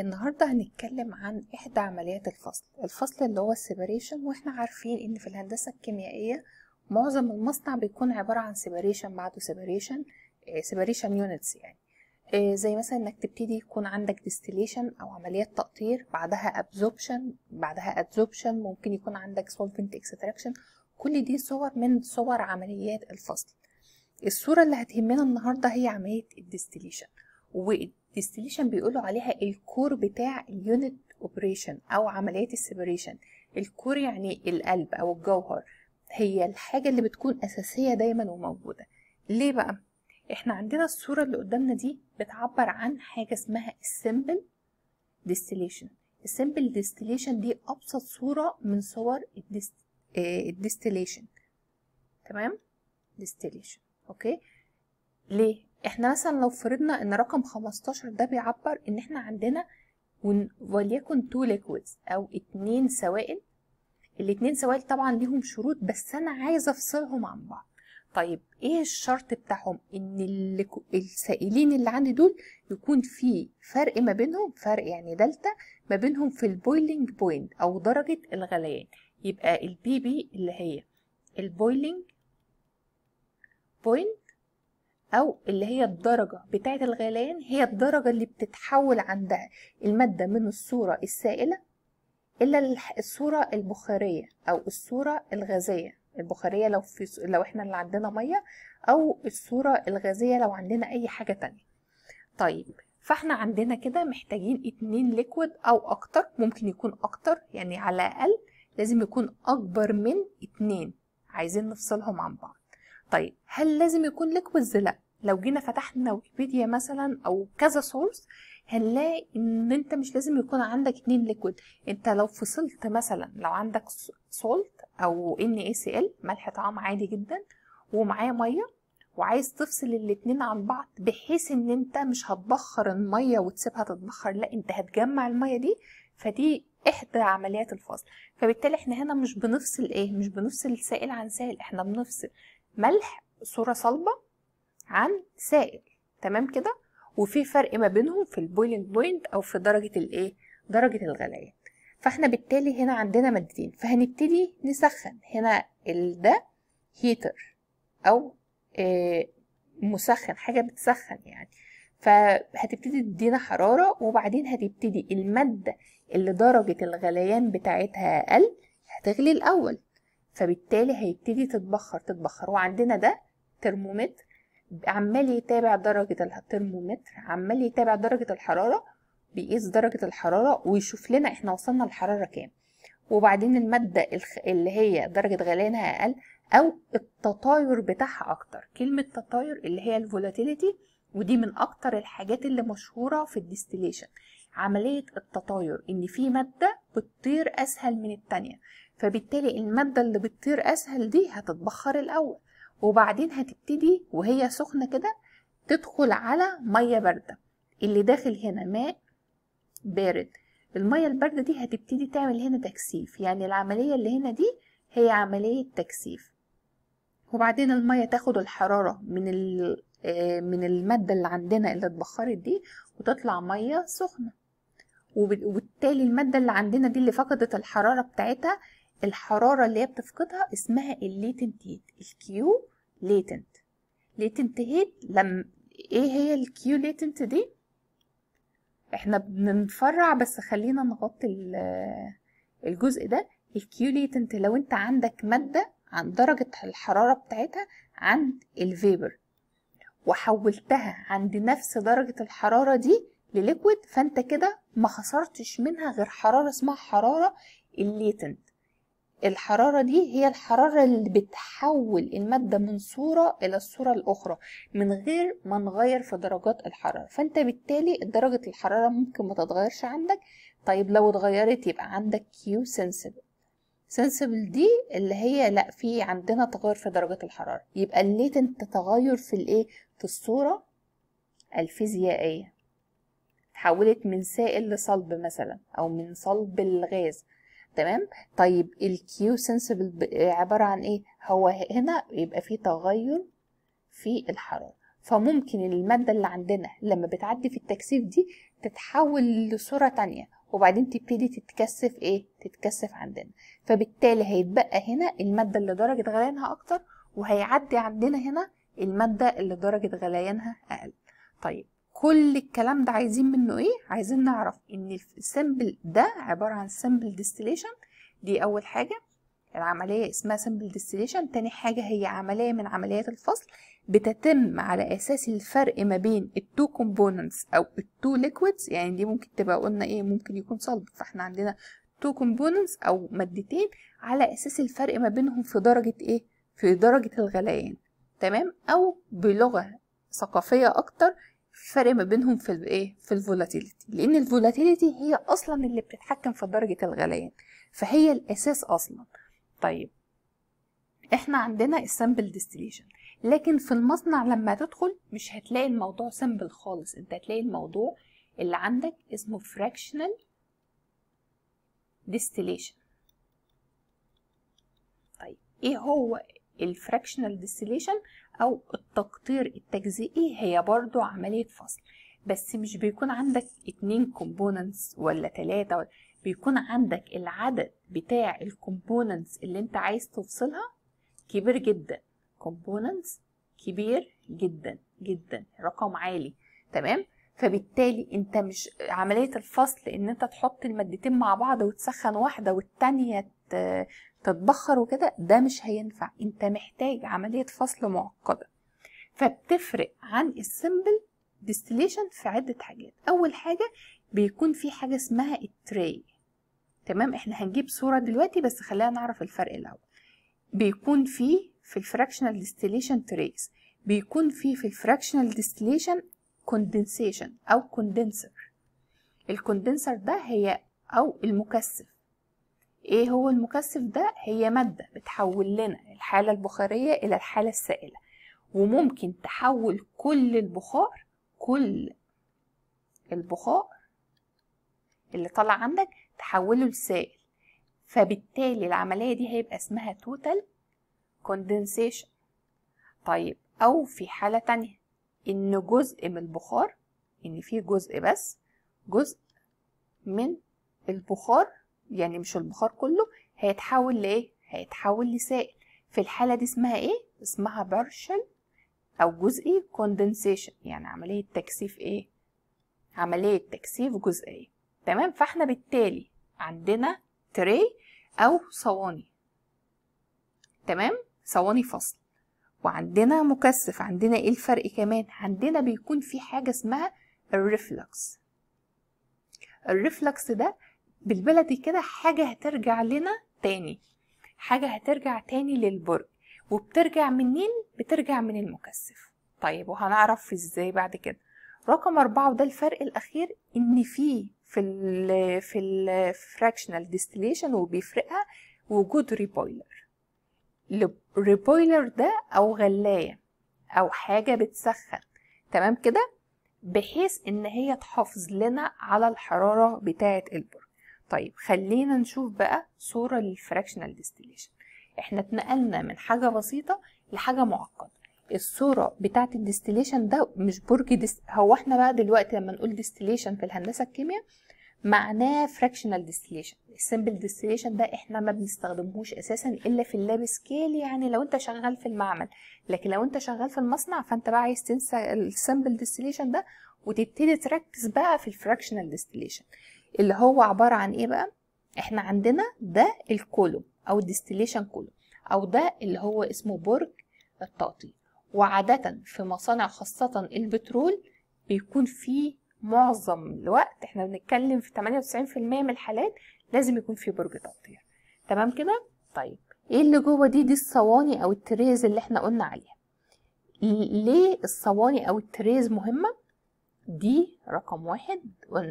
النهاردة هنتكلم عن إحدى عمليات الفصل الفصل اللي هو السيبريشن وإحنا عارفين إن في الهندسة الكيميائية معظم المصنع بيكون عبارة عن سيبريشن بعده سيبريشن سيبريشن يونتس يعني آه، زي مثلا انك تبتدي يكون عندك ديستيليشن او عمليات تقطير بعدها ابزوربشن بعدها ادزوربشن ممكن يكون عندك سولفنت اكستراكشن كل دي صور من صور عمليات الفصل الصورة اللي هتهمنا النهاردة هي عملية الديستيليشن ديستيليشن بيقولوا عليها الكور بتاع اليونت اوبريشن او عمليه السيبريشن الكور يعني القلب او الجوهر هي الحاجه اللي بتكون اساسيه دايما وموجوده ليه بقى احنا عندنا الصوره اللي قدامنا دي بتعبر عن حاجه اسمها السيمبل ديستيليشن السيمبل ديستيليشن دي ابسط صوره من صور الديستيليشن آه، تمام ديستيليشن اوكي ليه احنا مثلا لو فرضنا ان رقم 15 ده بيعبر ان احنا عندنا وليكن تو ليكويدز او اتنين سوائل الاتنين سوائل طبعا ليهم شروط بس انا عايزه افصلهم عن بعض طيب ايه الشرط بتاعهم ان السائلين اللي عندي دول يكون في فرق ما بينهم فرق يعني دلتا ما بينهم في البويلنج بوينت او درجه الغليان يبقى البي بي اللي هي البويلنج بوينت او اللي هي الدرجه بتاعه الغليان هي الدرجه اللي بتتحول عند الماده من الصوره السائله الى الصوره البخاريه او الصوره الغازيه البخاريه لو في لو احنا اللي عندنا ميه او الصوره الغازيه لو عندنا اي حاجه تانية طيب فاحنا عندنا كده محتاجين اتنين ليكويد او اكتر ممكن يكون اكتر يعني على الاقل لازم يكون اكبر من اتنين عايزين نفصلهم عن بعض طيب هل لازم يكون ليكويدز لا لو جينا فتحنا ويكيبيديا مثلا او كذا سورس هنلاقي ان انت مش لازم يكون عندك اتنين ليكويد انت لو فصلت مثلا لو عندك سولت او ان اي سي ال ملح طعام عادي جدا ومعاه ميه وعايز تفصل الاتنين عن بعض بحيث ان انت مش هتبخر الميه وتسيبها تتبخر لا انت هتجمع الميه دي فدي احدى عمليات الفصل فبالتالي احنا هنا مش بنفصل ايه مش بنفصل سائل عن سائل احنا بنفصل ملح صوره صلبه عن سائل تمام كده وفي فرق ما بينهم في البويلنج بوينت او في درجه الايه درجه الغليان فاحنا بالتالي هنا عندنا مادتين فهنبتدي نسخن هنا ده هيتر او إيه مسخن حاجه بتسخن يعني فهتبتدي تدينا حراره وبعدين هتبتدي الماده اللي درجه الغليان بتاعتها اقل هتغلي الاول فبالتالي هيبتدي تتبخر تتبخر وعندنا ده ترمومتر عمال يتابع درجة الترمومتر عمال يتابع درجة الحرارة بيقيس درجة الحرارة ويشوف لنا احنا وصلنا للحرارة كام وبعدين المادة اللي هي درجة غليانها أقل أو التطاير بتاعها أكتر كلمة تطاير اللي هي الفولاتيليتي ودي من أكتر الحاجات اللي مشهورة في الديستيليشن عملية التطاير إن في مادة بتطير أسهل من التانية فبالتالي المادة اللي بتطير أسهل دي هتتبخر الأول وبعدين هتبتدي وهي سخنة كده تدخل على مية باردة اللي داخل هنا ماء بارد المية الباردة دي هتبتدي تعمل هنا تكثيف يعني العملية اللي هنا دي هي عملية تكثيف وبعدين المية تاخد الحرارة من آه، من المادة اللي عندنا اللي اتبخرت دي وتطلع مية سخنة وبالتالي المادة اللي عندنا دي اللي فقدت الحرارة بتاعتها الحرارة اللي هي بتفقدها اسمها الليتنت هيت الكيو ليتنت ليتنت هيت لم ايه هي الكيو latent دي احنا بنفرع بس خلينا نغطي الجزء ده الكيو latent لو انت عندك مادة عن درجة الحرارة بتاعتها عند الفيبر وحولتها عند نفس درجة الحرارة دي لليكويد فانت كده ما خسرتش منها غير حرارة اسمها حرارة الليتنت الحرارة دي هي الحرارة اللي بتحول المادة من صورة إلى الصورة الأخرى من غير ما نغير في درجات الحرارة فأنت بالتالي درجة الحرارة ممكن ما تتغيرش عندك طيب لو اتغيرت يبقى عندك Q sensible sensible دي اللي هي لا في عندنا تغير في درجة الحرارة يبقى الليتنت تغير في الايه في الصورة الفيزيائية تحولت من سائل لصلب مثلا او من صلب للغاز تمام طيب الكيو سنسبل عباره عن ايه هو هنا يبقى في تغير في الحراره فممكن المادة اللي عندنا لما بتعدي في التكثيف دي تتحول لصورة تانية وبعدين تبتدي تتكثف ايه تتكثف عندنا فبالتالي هيتبقى هنا المادة اللي درجة غليانها اكتر وهيعدي عندنا هنا المادة اللي درجة غليانها اقل طيب كل الكلام ده عايزين منه ايه عايزين نعرف ان السمبل ده عباره عن سمبل ديستليشن دي اول حاجه العمليه اسمها سمبل ديستليشن تاني حاجه هي عمليه من عمليات الفصل بتتم على اساس الفرق ما بين التو كومبوننتس او التو ليكويدز يعني دي ممكن تبقى قلنا ايه ممكن يكون صلب فاحنا عندنا تو كومبوننتس او مادتين على اساس الفرق ما بينهم في درجه ايه في درجه الغليان تمام او بلغه ثقافيه اكتر فرق ما بينهم في الايه في الفولاتيليتي لان الفولاتيليتي هي اصلا اللي بتتحكم في درجه الغليان فهي الاساس اصلا طيب احنا عندنا السامبل ديستليشن لكن في المصنع لما تدخل مش هتلاقي الموضوع سامبل خالص انت هتلاقي الموضوع اللي عندك اسمه فراكشنال ديستليشن طيب ايه هو الفراكشنال ديستليشن أو التقطير التجزئي هي برضو عملية فصل بس مش بيكون عندك اتنين كومبوننتس ولا تلاتة ولا بيكون عندك العدد بتاع الكومبوننتس اللي انت عايز تفصلها كبير جدا كومبوننتس كبير جدا جدا رقم عالي تمام فبالتالي انت مش عملية الفصل ان انت تحط المادتين مع بعض وتسخن واحدة والتانية تتبخر وكده ده مش هينفع انت محتاج عملية فصل معقدة فبتفرق عن السمبل ديستليشن في عدة حاجات اول حاجة بيكون في حاجة اسمها التري تمام احنا هنجيب صورة دلوقتي بس خلينا نعرف الفرق الاول بيكون فيه في الفراكشنال ديستليشن تريز بيكون فيه في الفراكشنال ديستليشن كوندنسيشن أو كوندنسر الكوندنسر ده هي أو المكثف إيه هو المكثف ده؟ هي مادة بتحول لنا الحالة البخارية إلى الحالة السائلة وممكن تحول كل البخار كل البخار اللي طلع عندك تحوله لسائل فبالتالي العملية دي هيبقى اسمها توتال كوندنسيشن طيب أو في حالة تانية إن جزء من البخار إن في جزء بس جزء من البخار يعني مش البخار كله هيتحول لإيه؟ هيتحول لسائل في الحالة دي اسمها إيه؟ اسمها بارشل أو جزئي كوندنسيشن يعني عملية تكثيف إيه؟ عملية تكثيف جزئية تمام فاحنا بالتالي عندنا تري أو صواني تمام صواني فصل وعندنا مكثف عندنا ايه الفرق كمان عندنا بيكون في حاجة اسمها الريفلكس الريفلكس ده بالبلدي كده حاجة هترجع لنا تاني حاجة هترجع تاني للبرج وبترجع منين بترجع من المكثف طيب وهنعرف ازاي بعد كده رقم أربعة وده الفرق الأخير إن في في الـ في الفراكشنال ديستليشن وبيفرقها وجود ريبويلر ريبويلر ده او غلايه او حاجه بتسخن تمام كده بحيث ان هي تحافظ لنا على الحراره بتاعه البرج طيب خلينا نشوف بقى صوره للفراكشنال ديستيليشن احنا اتنقلنا من حاجه بسيطه لحاجه معقده الصوره بتاعه الديستيليشن ده مش برج ديست... هو احنا بقى دلوقتي لما نقول ديستيليشن في الهندسه الكيمياء معناه فراكشنال ديستليشن السمبل ديستليشن ده احنا ما بنستخدمهوش اساسا الا في اللاب سكيل يعني لو انت شغال في المعمل لكن لو انت شغال في المصنع فانت بقى عايز تنسى السمبل ديستليشن ده وتبتدي تركز بقى في الفراكشنال ديستليشن اللي هو عباره عن ايه بقى احنا عندنا ده الكولوم او الديستليشن كولوم او ده اللي هو اسمه برج التقطيع وعاده في مصانع خاصه البترول بيكون فيه معظم الوقت احنا بنتكلم في 98% من الحالات لازم يكون في برج تقطيع تمام كده طيب ايه اللي جوه دي دي الصواني او التريز اللي احنا قلنا عليها ليه الصواني او التريز مهمه دي رقم واحد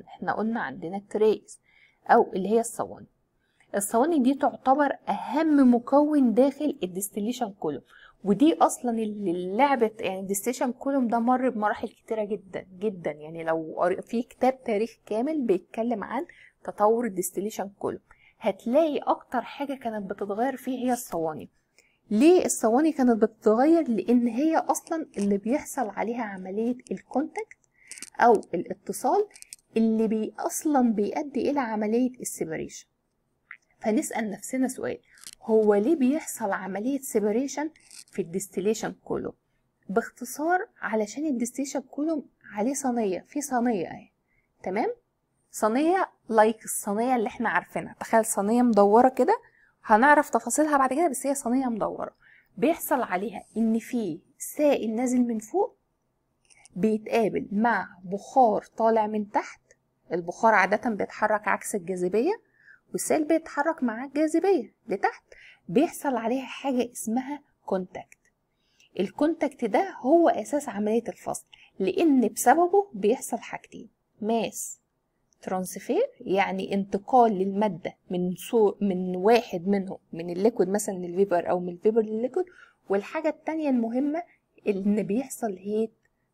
احنا قلنا عندنا التريز او اللي هي الصواني الصواني دي تعتبر اهم مكون داخل الديستليشن كولوم ودي اصلا اللعبه يعني ديستيشن كولوم ده مر بمراحل كتيره جدا جدا يعني لو في كتاب تاريخ كامل بيتكلم عن تطور الديستيليشن كولوم هتلاقي اكتر حاجه كانت بتتغير فيه هي الصواني ليه الصواني كانت بتتغير لان هي اصلا اللي بيحصل عليها عمليه الكونتاكت او الاتصال اللي بي اصلا بيؤدي الى عمليه السيبريشن فنسال نفسنا سؤال هو ليه بيحصل عمليه سيبريشن في الديستيليشن كولوم باختصار علشان الديستيليشن كولوم عليه صينيه في صينيه اهي تمام صينيه لايك الصينيه اللي احنا عارفينها تخيل صينيه مدوره كده هنعرف تفاصيلها بعد كده بس هي صينيه مدوره بيحصل عليها ان في سائل نازل من فوق بيتقابل مع بخار طالع من تحت البخار عادة بيتحرك عكس الجاذبية والسائل بيتحرك مع الجاذبية لتحت بيحصل عليها حاجة اسمها الكونتاكت الكونتاكت ده هو اساس عمليه الفصل لان بسببه بيحصل حاجتين ماس ترانسفير يعني انتقال للماده من سو من واحد منهم من الليكويد مثلا للفيبر او من الفيبر للليكويد والحاجه التانية المهمه ان بيحصل هيت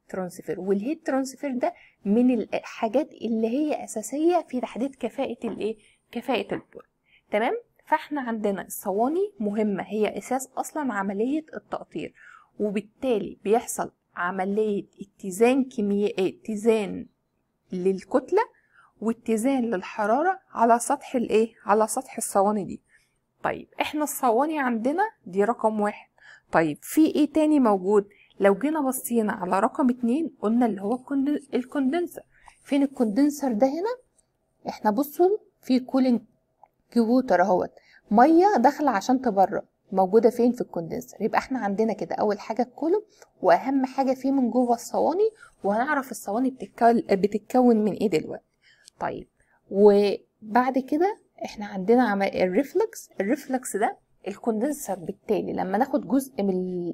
ترانسفير والهيت ترانسفير ده من الحاجات اللي هي اساسيه في تحديد كفاءه الايه كفاءه البول تمام فاحنا عندنا الصواني مهمة هي أساس أصلا عملية التقطير وبالتالي بيحصل عملية اتزان كيميائي اتزان للكتلة واتزان للحرارة على سطح الايه على سطح الصواني دي طيب احنا الصواني عندنا دي رقم واحد طيب في ايه تاني موجود لو جينا بصينا على رقم اتنين قلنا اللي هو الكوندنسر فين الكوندنسر ده هنا احنا بصوا في كولينج كيووتر اهوت ميه داخله عشان تبرد موجوده فين في الكوندنسر يبقى احنا عندنا كده اول حاجه الكولوم واهم حاجه فيه من جوه الصواني وهنعرف الصواني بتتكون بتتكون من ايه دلوقتي طيب وبعد كده احنا عندنا الريفلكس الريفلكس ده الكوندنسر بالتالي لما ناخد جزء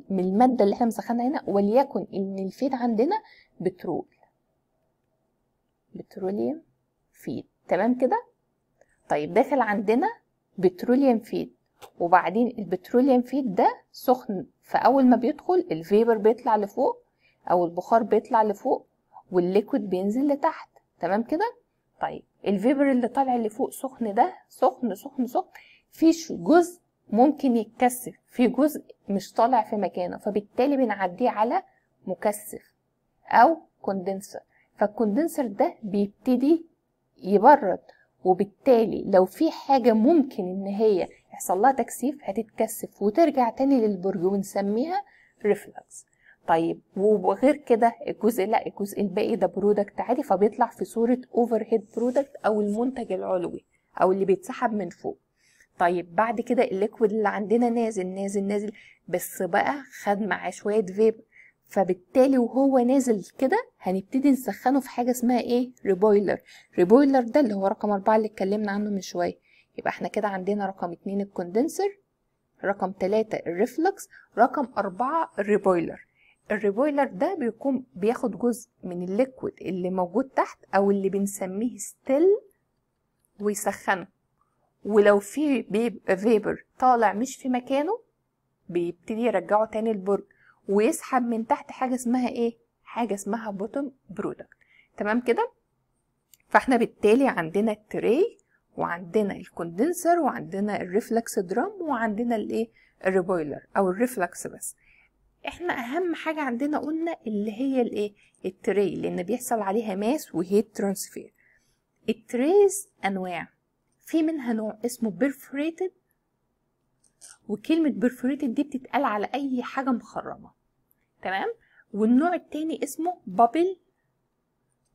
من الماده اللي احنا مسخنها هنا وليكن ان الفيد عندنا بترول بتروليوم فيد تمام كده طيب داخل عندنا بتروليوم فيد وبعدين البتروليوم فيد ده سخن فاول ما بيدخل الفيبر بيطلع لفوق او البخار بيطلع لفوق والليكويد بينزل لتحت تمام كده طيب الفيبر اللي طالع لفوق سخن ده سخن سخن سخن فيش جزء ممكن يتكثف في جزء مش طالع في مكانه فبالتالي بنعديه على مكثف او كوندنسر فالكوندنسر ده بيبتدي يبرد وبالتالي لو في حاجة ممكن إن هي يحصل لها تكثيف هتتكثف وترجع تاني للبرج ونسميها ريفلكس طيب وغير كده الجزء لا الجزء الباقي ده برودكت عادي فبيطلع في صورة اوفر هيد برودكت او المنتج العلوي او اللي بيتسحب من فوق طيب بعد كده الليكويد اللي عندنا نازل نازل نازل بس بقى خد معاه شوية فيب فبالتالي وهو نازل كده هنبتدي نسخنه في حاجه اسمها ايه ريبويلر ريبويلر ده اللي هو رقم أربعة اللي اتكلمنا عنه من شويه يبقى احنا كده عندنا رقم اتنين الكوندنسر رقم تلاتة الريفلكس رقم أربعة الريبويلر الريبويلر ده بيكون بياخد جزء من الليكويد اللي موجود تحت او اللي بنسميه ستيل ويسخنه ولو في بيبقى فيبر طالع مش في مكانه بيبتدي يرجعه تاني البرج ويسحب من تحت حاجه اسمها ايه حاجه اسمها بوتوم برودكت تمام كده فاحنا بالتالي عندنا التري وعندنا الكوندنسر وعندنا الريفلكس درام وعندنا الايه الريبويلر او الريفلكس بس احنا اهم حاجه عندنا قلنا اللي هي الايه التري لان بيحصل عليها ماس وهيت ترانسفير التريز انواع في منها نوع اسمه بيرفوريتد وكلمه بيرفوريتد دي بتتقال على اي حاجه مخرمه تمام والنوع التاني اسمه بابل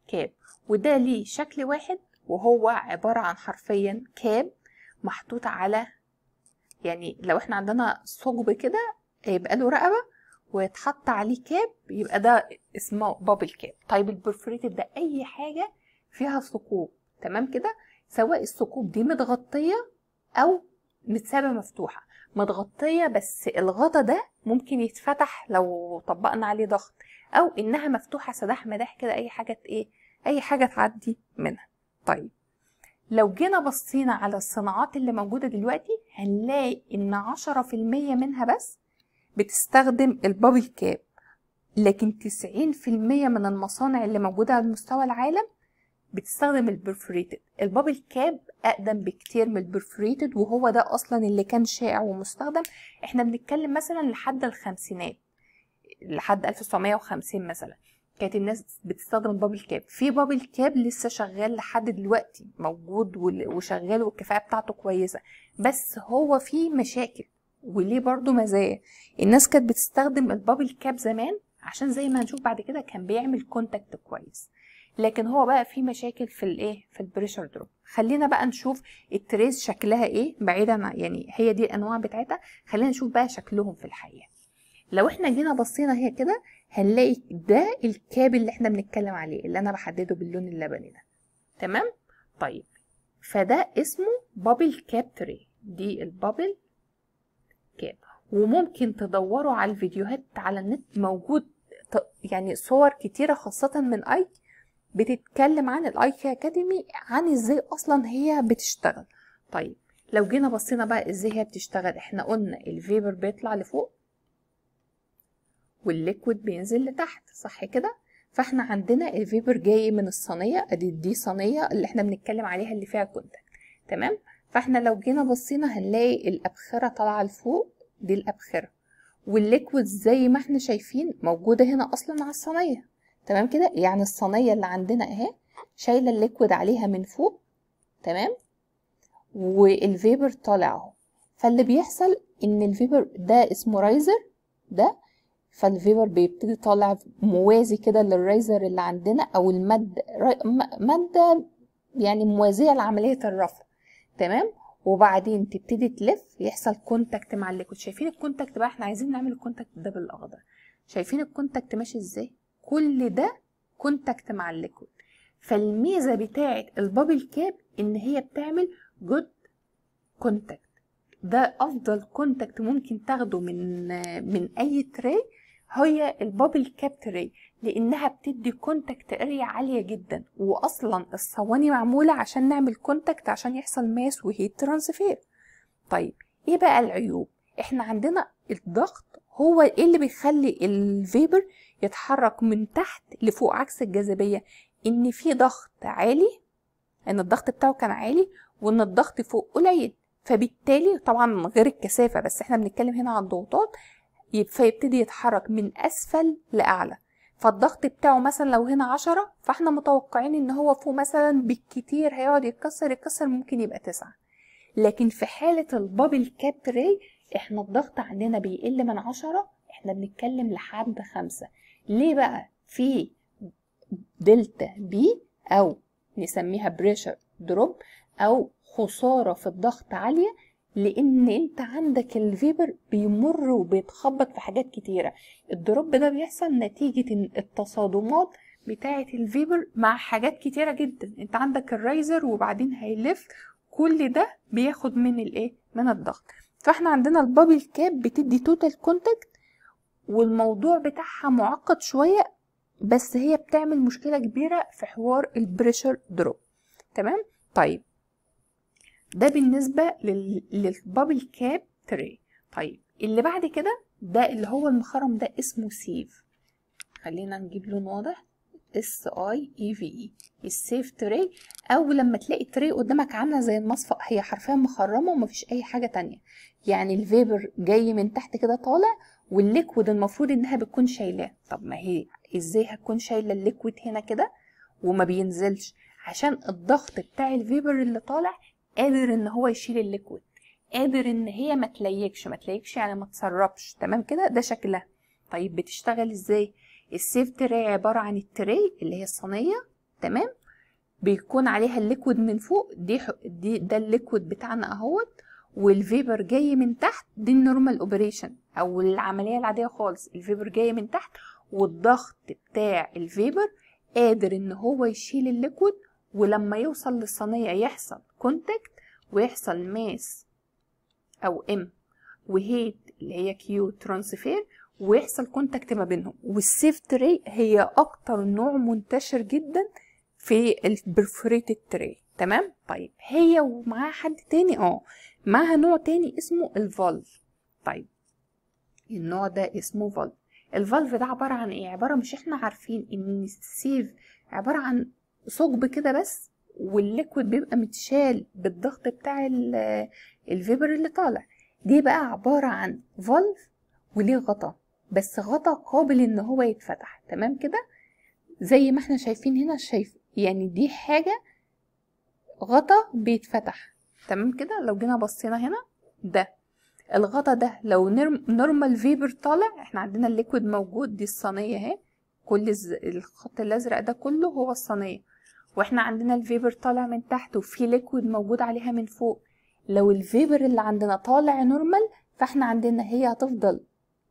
كاب وده ليه شكل واحد وهو عبارة عن حرفيا كاب محطوط على يعني لو احنا عندنا ثقب كده يبقى له رقبة ويتحط عليه كاب يبقى ده اسمه بابل كاب طيب البرفوريتد ده أي حاجة فيها ثقوب تمام كده سواء الثقوب دي متغطية أو متسابة مفتوحة متغطيه بس الغطا ده ممكن يتفتح لو طبقنا عليه ضغط او انها مفتوحه سداح مداح كده اي حاجه ايه اي حاجه تعدي منها طيب لو جينا بصينا على الصناعات اللي موجودة دلوقتي هنلاقي إن 10% منها بس بتستخدم البابل كاب لكن 90% من المصانع اللي موجودة على مستوى العالم بتستخدم البرفوريتد البابل كاب اقدم بكتير من البرفوريتد وهو ده اصلا اللي كان شائع ومستخدم احنا بنتكلم مثلا لحد الخمسينات لحد 1950 مثلا كانت الناس بتستخدم البابل كاب في بابل كاب لسه شغال لحد دلوقتي موجود وشغال والكفاءه بتاعته كويسه بس هو فيه مشاكل وليه برضو مزايا الناس كانت بتستخدم البابل كاب زمان عشان زي ما هنشوف بعد كده كان بيعمل كونتاكت كويس لكن هو بقى في مشاكل في الايه في البريشر دروب خلينا بقى نشوف التريز شكلها ايه بعيدا يعني هي دي الانواع بتاعتها خلينا نشوف بقى شكلهم في الحقيقه لو احنا جينا بصينا هي كده هنلاقي ده الكابل اللي احنا بنتكلم عليه اللي انا بحدده باللون اللبني ده تمام طيب فده اسمه بابل كاب تري دي البابل كاب وممكن تدوروا على الفيديوهات على النت موجود يعني صور كتيره خاصه من ايك بتتكلم عن الاي كي اكاديمي عن ازاي اصلا هي بتشتغل طيب لو جينا بصينا بقى ازاي هي بتشتغل احنا قلنا الفيبر بيطلع لفوق والليكويد بينزل لتحت صح كده فاحنا عندنا الفيبر جاي من الصينيه ادي دي صينيه اللي احنا بنتكلم عليها اللي فيها كونتاكت تمام فاحنا لو جينا بصينا هنلاقي الابخره طالعه لفوق دي الابخره والليكويد زي ما احنا شايفين موجوده هنا اصلا على الصينيه تمام كده يعني الصينيه اللي عندنا اهي شايله الليكويد عليها من فوق تمام والفيبر طالع اهو فاللي بيحصل ان الفيبر ده اسمه رايزر ده فالفيبر بيبتدي طالع موازي كده للرايزر اللي عندنا او الماده ماده يعني موازيه لعمليه الرفع تمام وبعدين تبتدي تلف يحصل كونتاكت مع الليكويد شايفين الكونتاكت بقى احنا عايزين نعمل الكونتاكت ده بالاخضر شايفين الكونتاكت ماشي ازاي كل ده كونتاكت مع الليكويد فالميزه بتاعه البابل كاب ان هي بتعمل جود كونتاكت ده افضل كونتاكت ممكن تاخده من من اي تري هي البابل كاب تري لانها بتدي كونتاكت اريا عاليه جدا واصلا الصواني معموله عشان نعمل كونتاكت عشان يحصل ماس وهيت ترانسفير طيب ايه بقى العيوب احنا عندنا الضغط هو ايه اللي بيخلي الفيبر يتحرك من تحت لفوق عكس الجاذبية إن في ضغط عالي إن الضغط بتاعه كان عالي وإن الضغط فوق قليل فبالتالي طبعا غير الكثافة بس إحنا بنتكلم هنا عن الضغوطات فيبتدي يتحرك من أسفل لأعلى فالضغط بتاعه مثلا لو هنا عشرة فاحنا متوقعين ان هو فوق مثلا بالكتير هيقعد يتكسر يتكسر ممكن يبقى تسعة لكن في حالة البابل كاب راي احنا الضغط عندنا بيقل من عشرة احنا بنتكلم لحد خمسة ليه بقى في دلتا بي أو نسميها بريشر دروب أو خسارة في الضغط عالية لان انت عندك الفيبر بيمر وبيتخبط في حاجات كتيره الدروب ده بيحصل نتيجه التصادمات بتاعه الفيبر مع حاجات كتيره جدا انت عندك الرايزر وبعدين هيلف كل ده بياخد من الايه من الضغط فاحنا عندنا البابل كاب بتدي توتال كونتاكت والموضوع بتاعها معقد شوية بس هي بتعمل مشكلة كبيرة في حوار البريشر دروب تمام طيب ده بالنسبة للبابل كاب تري طيب اللي بعد كده ده اللي هو المخرم ده اسمه سيف خلينا نجيب لون واضح اس اي اي في اي السيف تري او لما تلاقي تري قدامك عامله زي المصفى هي حرفيا مخرمه ومفيش اي حاجه تانية يعني الفيبر جاي من تحت كده طالع والليكويد المفروض انها بتكون شايلاه طب ما هي ازاي هتكون شايله الليكويد هنا كده وما بينزلش عشان الضغط بتاع الفيبر اللي طالع قادر ان هو يشيل الليكويد قادر ان هي ما تليكش ما تليكش يعني ما تسربش تمام كده ده شكلها طيب بتشتغل ازاي السيف تراي عباره عن التري اللي هي الصينيه تمام بيكون عليها الليكويد من فوق دي, دي ده الليكويد بتاعنا اهوت والفيبر جاي من تحت دي النورمال اوبريشن او العمليه العاديه خالص الفيبر جاي من تحت والضغط بتاع الفيبر قادر ان هو يشيل الليكويد ولما يوصل للصينيه يحصل كونتاكت ويحصل ماس او ام وهيت اللي هي كيو ترانسفير ويحصل كونتاكت ما بينهم والسيف تري هي اكتر نوع منتشر جدا في البرفوريتد تري تمام طيب هي ومعاها حد تاني اه معاها نوع تاني اسمه الفولف طيب النوع ده اسمه فولف الفالف ده عبارة عن ايه عبارة مش احنا عارفين ان السيف عبارة عن ثقب كده بس والليكويد بيبقى متشال بالضغط بتاع الفيبر اللي طالع دي بقى عبارة عن فالف وليه غطا بس غطا قابل ان هو يتفتح تمام كده زي ما احنا شايفين هنا شايف يعني دي حاجة غطا بيتفتح تمام كده لو جينا بصينا هنا ده الغطا ده لو نورمال فيبر طالع احنا عندنا الليكويد موجود دي الصينيه اهي كل الخط الازرق ده كله هو الصينيه واحنا عندنا الفيبر طالع من تحت وفي ليكويد موجود عليها من فوق لو الفيبر اللي عندنا طالع نورمال فاحنا عندنا هي هتفضل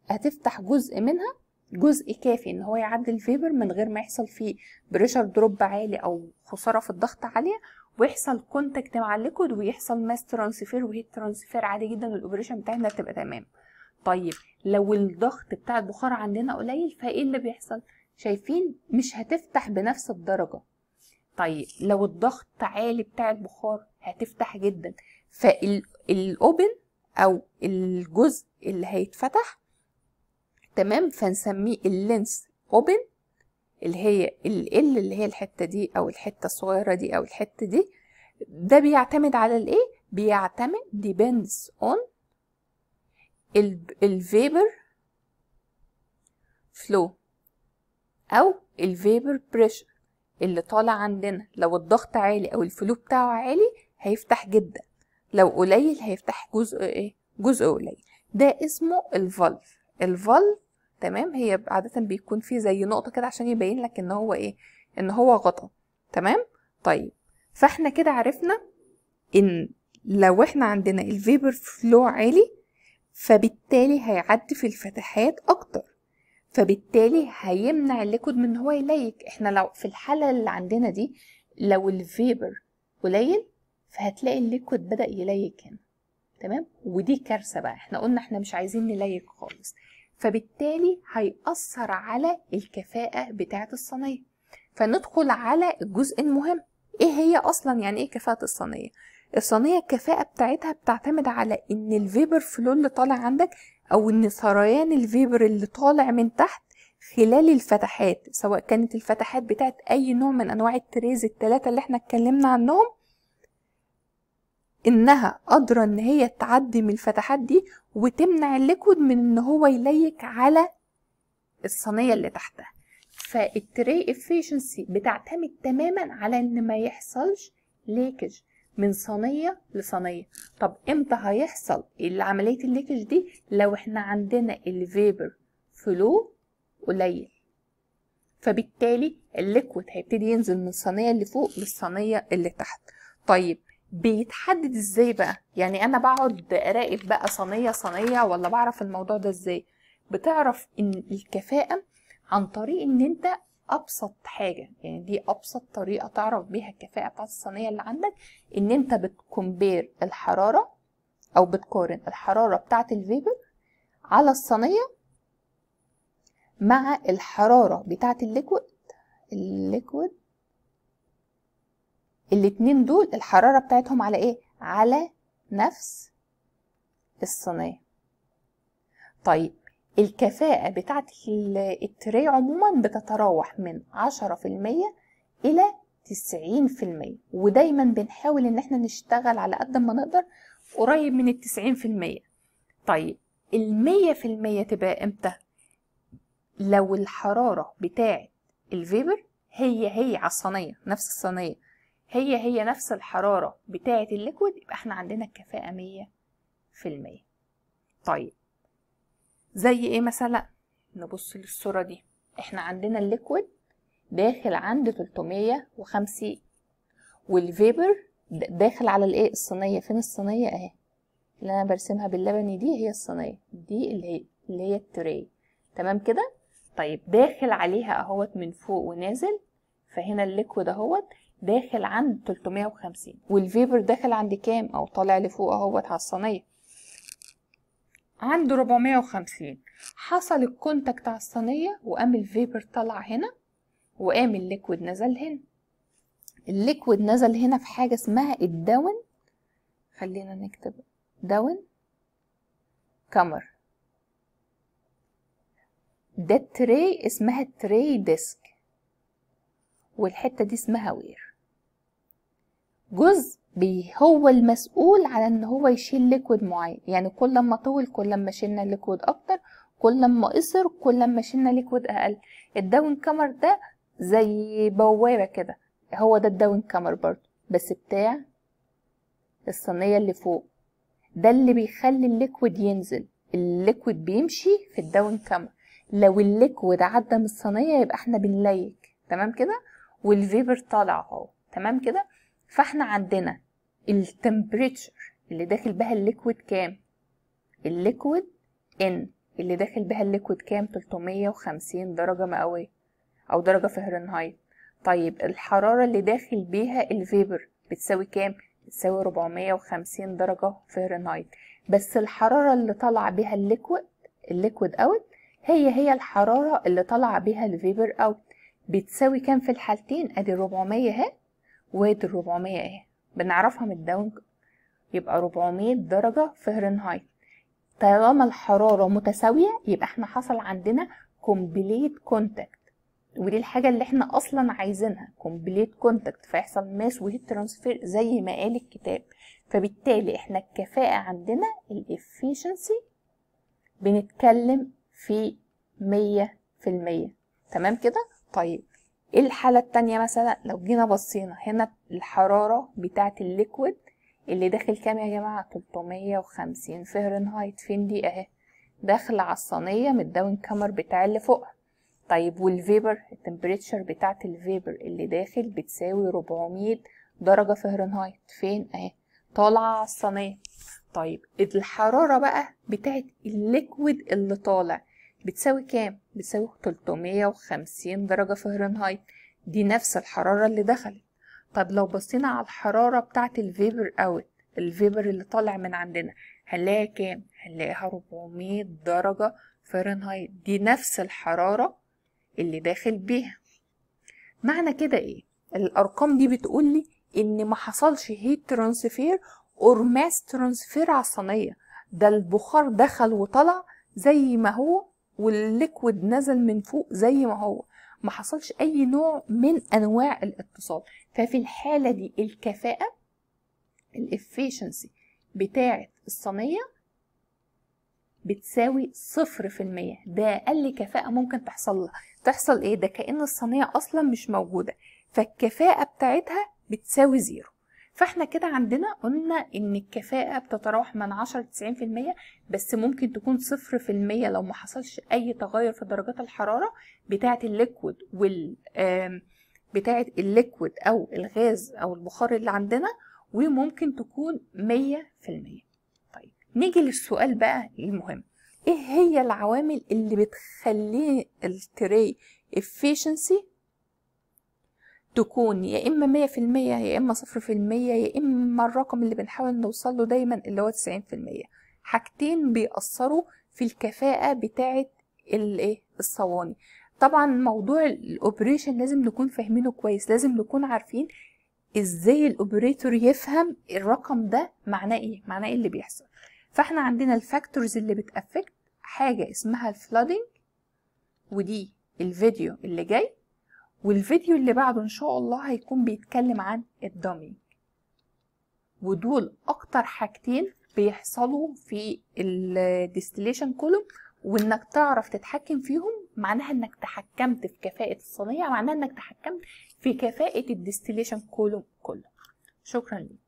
هتفتح جزء منها جزء كافي ان هو يعدي الفيبر من غير ما يحصل فيه بريشر دروب عالي او خساره في الضغط عاليه ويحصل كونتاكت مع الليكود ويحصل ماس ترانسفير وهيت ترانسفير عادي جدا والاوبريشن بتاعنا بتبقى تمام طيب لو الضغط بتاع البخار عندنا قليل فايه اللي بيحصل شايفين مش هتفتح بنفس الدرجه طيب لو الضغط عالي بتاع البخار هتفتح جدا فالاوبن او الجزء اللي هيتفتح تمام فنسميه اللينس اوبن اللي هي ال اللي هي الحته دي او الحته الصغيره دي او الحته دي ده بيعتمد على الايه بيعتمد depends on ال الفيبر فلو او الفيبر بريشر اللي طالع عندنا لو الضغط عالي او الفلو بتاعه عالي هيفتح جدا لو قليل هيفتح جزء ايه جزء قليل ده اسمه الفالف الفالف تمام هي عاده بيكون فيه زي نقطه كده عشان يبين لك ان هو ايه ان هو غطا تمام طيب فاحنا كده عرفنا ان لو احنا عندنا الفيبر فلو عالي فبالتالي هيعدي في الفتحات اكتر فبالتالي هيمنع الليكود من ان هو يليك احنا لو في الحاله اللي عندنا دي لو الفيبر قليل فهتلاقي الليكود بدا يليك هنا تمام ودي كارثه بقى احنا قلنا احنا مش عايزين نليك خالص فبالتالي هيأثر على الكفاءة بتاعة الصينية فندخل على الجزء المهم ايه هي اصلا يعني ايه كفاءة الصينية الصينية الكفاءة بتاعتها بتعتمد على ان الفيبر فلو اللي طالع عندك او ان سريان الفيبر اللي طالع من تحت خلال الفتحات سواء كانت الفتحات بتاعت اي نوع من انواع التريز التلاتة اللي احنا اتكلمنا عنهم انها قادره ان هي تعدي من الفتحات دي وتمنع الليكود من ان هو يليك على الصينيه اللي تحتها فالتري افيشنسي بتعتمد تماما على ان ما يحصلش ليكج من صينيه لصينيه طب امتى هيحصل عمليه الليكج دي لو احنا عندنا الفيبر فلو قليل فبالتالي الليكويد هيبتدي ينزل من الصينيه اللي فوق للصينيه اللي تحت طيب بيتحدد ازاي بقى يعني انا بقعد اراقب بقى صينيه صينيه ولا بعرف الموضوع ده ازاي بتعرف ان الكفاءه عن طريق ان انت ابسط حاجه يعني دي ابسط طريقه تعرف بيها الكفاءه بتاعت الصينيه اللي عندك ان انت بتكمبير الحراره او بتقارن الحراره بتاعت الفيبر على الصينيه مع الحراره بتاعت الليكويد الليكويد الاتنين دول الحرارة بتاعتهم على ايه؟ على نفس الصينية طيب الكفاءة بتاعت التري عموما بتتراوح من عشرة في المية إلى تسعين في المية ودايما بنحاول إن احنا نشتغل على قد ما نقدر قريب من التسعين في المية طيب المية في المية تبقى امتى؟ لو الحرارة بتاعت الفيبر هي هي على الصينية نفس الصينية هي هي نفس الحرارة بتاعة الليكويد يبقى احنا عندنا الكفاءة مية في المية طيب زي ايه مثلا نبص للصورة دي احنا عندنا الليكويد داخل عند 350 والفيبر داخل على الايه الصينية فين الصينية اهي اللي انا برسمها باللبني دي هي الصينية دي اللي هي اللي هي التري تمام كده طيب داخل عليها اهوت من فوق ونازل فهنا الليكويد اهوت داخل عند 350 والفيبر داخل عند كام او طالع لفوق اهوت على الصينيه عند 450 حصل الكونتاكت على الصينيه وقام الفيبر طلع هنا وقام الليكويد نزل هنا الليكويد نزل هنا في حاجه اسمها الداون خلينا نكتب داون كامر ده التري اسمها تري ديسك والحته دي اسمها وير جزء هو المسؤول على ان هو يشيل ليكويد معين يعني كل ما طول كل ما شلنا ليكويد اكتر كل ما قصر كل ما شلنا ليكويد اقل الداون كامر ده زي بوابه كده هو ده الداون كامر برضه بس بتاع الصينيه اللي فوق ده اللي بيخلي الليكويد ينزل الليكويد بيمشي في الداون كامر لو الليكويد عدى من الصينيه يبقى احنا بنليك تمام كده والفيبر طالع اهو تمام كده فاحنا عندنا التمبريتشر اللي داخل بها الليكويد كام الليكويد ان اللي داخل بها الليكويد كام 350 درجه مئويه او درجه فهرنهايت طيب الحراره اللي داخل بيها الفيبر بتساوي كام بتساوي 450 درجه فهرنهايت بس الحراره اللي طالعه بيها الليكويد الليكويد اوت هي هي الحراره اللي طالعه بيها الفيبر اوت بتساوي كام في الحالتين ادي 400 اهي ال الربعمية اهي بنعرفها من الداون يبقى ربعمية درجة فهرنهايت طالما الحرارة متساوية يبقى احنا حصل عندنا كومبليت كونتاكت ودي الحاجة اللي احنا أصلا عايزينها كومبليت كونتاكت فيحصل ماس وهيت ترانسفير زي ما قال الكتاب فبالتالي احنا الكفاءة عندنا الافيشنسي بنتكلم في مية في المية تمام كده؟ طيب ايه الحالة التانية مثلا لو جينا بصينا هنا الحرارة بتاعة الليكويد اللي داخل كام يا جماعة 350 فهرنهايت فين دي اهي داخل على الصينية من الداون كامر بتاع اللي فوق طيب والفيبر التمبريتشر بتاعة الفيبر اللي داخل بتساوي 400 درجة فهرنهايت فين اهي طالعة على الصينية طيب الحرارة بقى بتاعة الليكويد اللي طالع بتساوي كام؟ بتساوي 350 درجة فهرنهايت دي نفس الحرارة اللي دخلت طب لو بصينا على الحرارة بتاعت الفيبر اوت الفيبر اللي طالع من عندنا هنلاقيها كام؟ هنلاقيها 400 درجة فهرنهايت دي نفس الحرارة اللي داخل بيها معنى كده ايه؟ الارقام دي بتقول لي ان ما حصلش هيت ترانسفير اور ماس ترانسفير على الصينية ده البخار دخل وطلع زي ما هو والليكويد نزل من فوق زي ما هو ما حصلش اي نوع من انواع الاتصال ففي الحاله دي الكفاءه الافيشنسي بتاعه الصينيه بتساوي صفر في المية ده أقل كفاءة ممكن تحصل لها تحصل إيه ده كأن الصينية أصلا مش موجودة فالكفاءة بتاعتها بتساوي زيرو فاحنا كده عندنا قلنا ان الكفاءة بتتراوح من 10 ل 90% بس ممكن تكون 0% لو ما حصلش اي تغير في درجات الحرارة بتاعة الليكويد وال بتاعة الليكويد او الغاز او البخار اللي عندنا وممكن تكون 100% طيب نيجي للسؤال بقى المهم ايه هي العوامل اللي بتخلي التري efficiency تكون يا إما مية في المية يا إما صفر في المية يا إما الرقم اللي بنحاول نوصله دايما اللي هو تسعين في المية حاجتين بيأثروا في الكفاءة بتاعة الايه الصواني طبعا موضوع الاوبريشن لازم نكون فاهمينه كويس لازم نكون عارفين ازاي الاوبريتور يفهم الرقم ده معناه ايه معناه ايه اللي بيحصل فاحنا عندنا الفاكتورز اللي بتافكت حاجه اسمها الفلودينج ودي الفيديو اللي جاي والفيديو اللي بعده إن شاء الله هيكون بيتكلم عن الدامينج ودول أكتر حاجتين بيحصلوا في الديستليشن كولوم وإنك تعرف تتحكم فيهم معناها إنك تحكمت في كفاءة الصينية معناها إنك تحكمت في كفاءة الديستليشن كولوم كله شكرا ليك